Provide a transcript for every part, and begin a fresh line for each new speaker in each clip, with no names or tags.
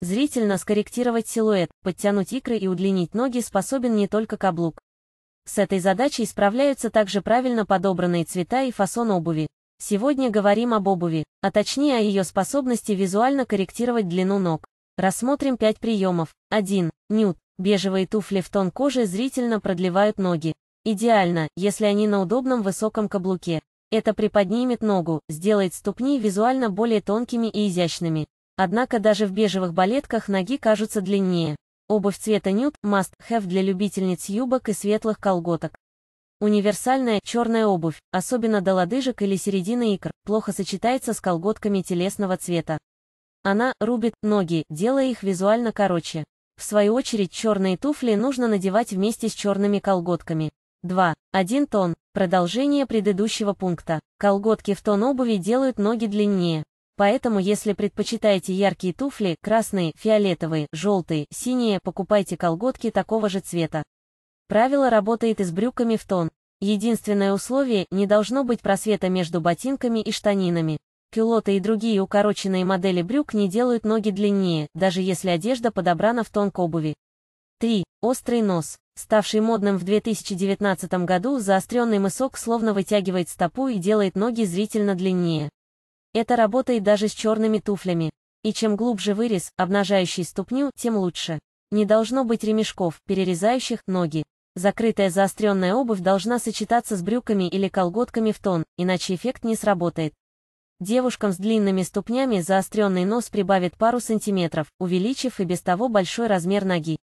Зрительно скорректировать силуэт, подтянуть икры и удлинить ноги способен не только каблук. С этой задачей справляются также правильно подобранные цвета и фасон обуви. Сегодня говорим об обуви, а точнее о ее способности визуально корректировать длину ног. Рассмотрим 5 приемов. 1. Нют. Бежевые туфли в тон кожи зрительно продлевают ноги. Идеально, если они на удобном высоком каблуке. Это приподнимет ногу, сделает ступни визуально более тонкими и изящными. Однако даже в бежевых балетках ноги кажутся длиннее. Обувь цвета нюд – must-have для любительниц юбок и светлых колготок. Универсальная черная обувь, особенно до лодыжек или середины икр, плохо сочетается с колготками телесного цвета. Она рубит ноги, делая их визуально короче. В свою очередь черные туфли нужно надевать вместе с черными колготками. 2. 1 тон. Продолжение предыдущего пункта. Колготки в тон обуви делают ноги длиннее. Поэтому если предпочитаете яркие туфли, красные, фиолетовые, желтые, синие, покупайте колготки такого же цвета. Правило работает и с брюками в тон. Единственное условие – не должно быть просвета между ботинками и штанинами. Кюлоты и другие укороченные модели брюк не делают ноги длиннее, даже если одежда подобрана в тон к обуви. 3. Острый нос. Ставший модным в 2019 году, заостренный мысок словно вытягивает стопу и делает ноги зрительно длиннее. Это работает даже с черными туфлями. И чем глубже вырез, обнажающий ступню, тем лучше. Не должно быть ремешков, перерезающих ноги. Закрытая заостренная обувь должна сочетаться с брюками или колготками в тон, иначе эффект не сработает. Девушкам с длинными ступнями заостренный нос прибавит пару сантиметров, увеличив и без того большой размер ноги.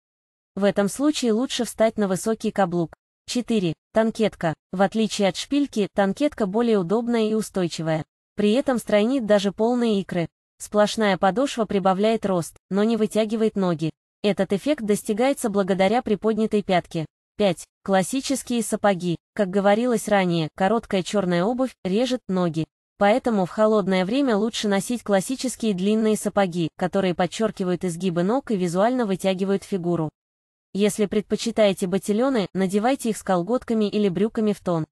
В этом случае лучше встать на высокий каблук. 4. Танкетка. В отличие от шпильки, танкетка более удобная и устойчивая. При этом стройнит даже полные икры. Сплошная подошва прибавляет рост, но не вытягивает ноги. Этот эффект достигается благодаря приподнятой пятке. 5. Классические сапоги. Как говорилось ранее, короткая черная обувь режет ноги. Поэтому в холодное время лучше носить классические длинные сапоги, которые подчеркивают изгибы ног и визуально вытягивают фигуру. Если предпочитаете ботильоны, надевайте их с колготками или брюками в тон.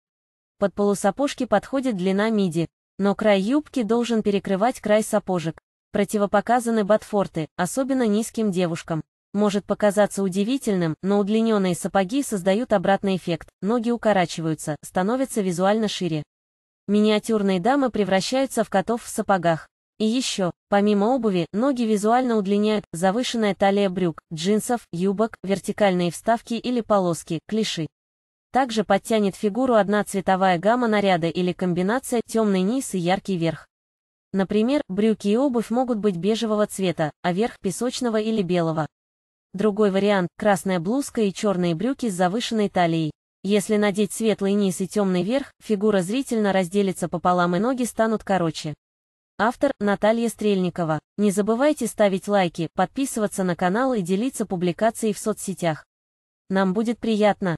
Под полусапожки подходит длина миди, но край юбки должен перекрывать край сапожек. Противопоказаны ботфорты, особенно низким девушкам. Может показаться удивительным, но удлиненные сапоги создают обратный эффект, ноги укорачиваются, становятся визуально шире. Миниатюрные дамы превращаются в котов в сапогах. И еще, помимо обуви, ноги визуально удлиняют завышенная талия брюк, джинсов, юбок, вертикальные вставки или полоски, клиши. Также подтянет фигуру одна цветовая гамма наряда или комбинация темный низ и яркий верх. Например, брюки и обувь могут быть бежевого цвета, а верх – песочного или белого. Другой вариант – красная блузка и черные брюки с завышенной талией. Если надеть светлый низ и темный верх, фигура зрительно разделится пополам и ноги станут короче. Автор – Наталья Стрельникова. Не забывайте ставить лайки, подписываться на канал и делиться публикацией в соцсетях. Нам будет приятно.